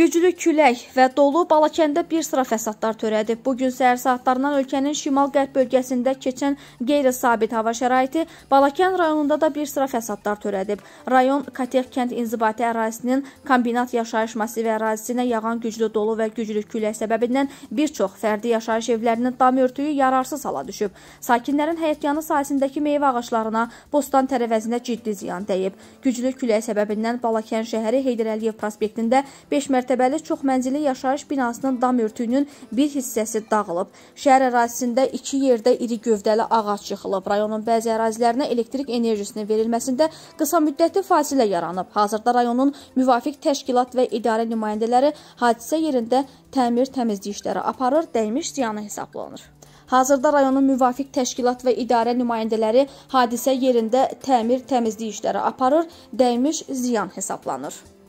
Güclü külək və dolu Balakəndə bir sıra fəsadlar törədi. Bu gün səhər saatlarından ölkənin şimal-qərb bölgəsində keçən qeyri-sabit hava şəraiti Balakən rayonunda da bir sıra fəsadlar törədib. Rayon Katex kənd inzibati ərazisinin kombinat yaşayış masivi ərazisinə yağan güclü dolu və güclü külək səbəbindən bir çox fərdi yaşayış evlərinin dam örtüyü yararsız hala düşüb. Sakinlərin həyətyanı sahəsindəki meyvə ağaclarına, bostan tərəvəzinə ciddi ziyan dəyib. Güclü külək səbəbindən Balakən şəhəri Heydər Əliyev prospektində 5 mərtəbə mərtəbəli çoxmənzili yaşayış binasının dam örtüyünün bir hissəsi dağılıb. Şəhər ərazisində iki yerdə iri gövdəli ağac yıxılıb. Rayonun bəzi ərazilərinə elektrik enerjisinin verilməsində qısa müddətli fasilə yaranıb. Hazırda rayonun müvafiq təşkilat və idarə nümayəndələri hadisə yerində təmir təmizlik işləri aparır, dəymiş ziyanı hesablanır. Hazırda rayonun müvafiq təşkilat və idarə nümayəndələri hadisə yerində təmir təmizlik işləri aparır, dəymiş ziyan hesablanır.